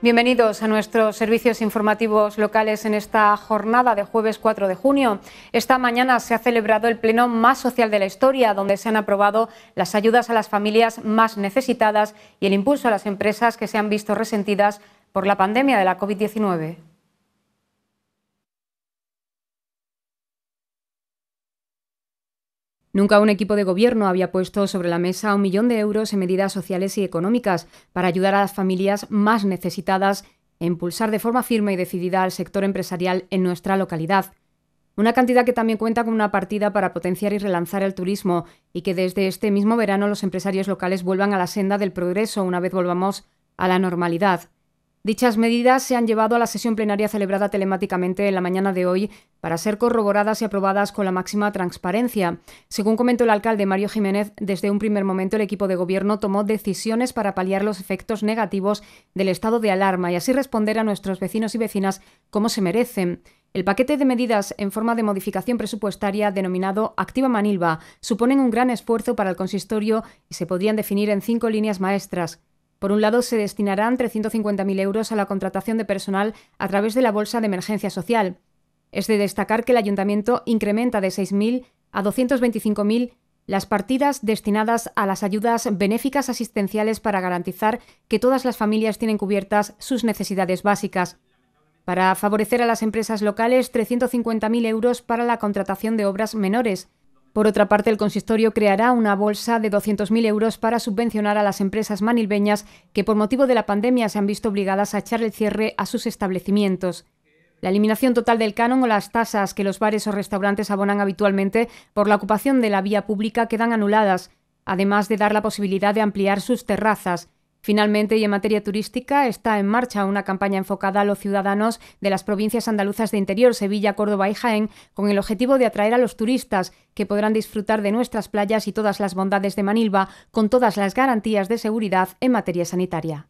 Bienvenidos a nuestros servicios informativos locales en esta jornada de jueves 4 de junio. Esta mañana se ha celebrado el pleno más social de la historia, donde se han aprobado las ayudas a las familias más necesitadas y el impulso a las empresas que se han visto resentidas por la pandemia de la COVID-19. Nunca un equipo de gobierno había puesto sobre la mesa un millón de euros en medidas sociales y económicas para ayudar a las familias más necesitadas e impulsar de forma firme y decidida al sector empresarial en nuestra localidad. Una cantidad que también cuenta con una partida para potenciar y relanzar el turismo y que desde este mismo verano los empresarios locales vuelvan a la senda del progreso una vez volvamos a la normalidad. Dichas medidas se han llevado a la sesión plenaria celebrada telemáticamente en la mañana de hoy para ser corroboradas y aprobadas con la máxima transparencia. Según comentó el alcalde Mario Jiménez, desde un primer momento el equipo de gobierno tomó decisiones para paliar los efectos negativos del estado de alarma y así responder a nuestros vecinos y vecinas como se merecen. El paquete de medidas en forma de modificación presupuestaria denominado Activa Manilva suponen un gran esfuerzo para el consistorio y se podrían definir en cinco líneas maestras. Por un lado, se destinarán 350.000 euros a la contratación de personal a través de la Bolsa de Emergencia Social. Es de destacar que el ayuntamiento incrementa de 6.000 a 225.000 las partidas destinadas a las ayudas benéficas asistenciales para garantizar que todas las familias tienen cubiertas sus necesidades básicas. Para favorecer a las empresas locales, 350.000 euros para la contratación de obras menores, por otra parte, el consistorio creará una bolsa de 200.000 euros para subvencionar a las empresas manilbeñas que por motivo de la pandemia se han visto obligadas a echar el cierre a sus establecimientos. La eliminación total del canon o las tasas que los bares o restaurantes abonan habitualmente por la ocupación de la vía pública quedan anuladas, además de dar la posibilidad de ampliar sus terrazas, Finalmente, y en materia turística, está en marcha una campaña enfocada a los ciudadanos de las provincias andaluzas de interior, Sevilla, Córdoba y Jaén, con el objetivo de atraer a los turistas que podrán disfrutar de nuestras playas y todas las bondades de Manilva, con todas las garantías de seguridad en materia sanitaria.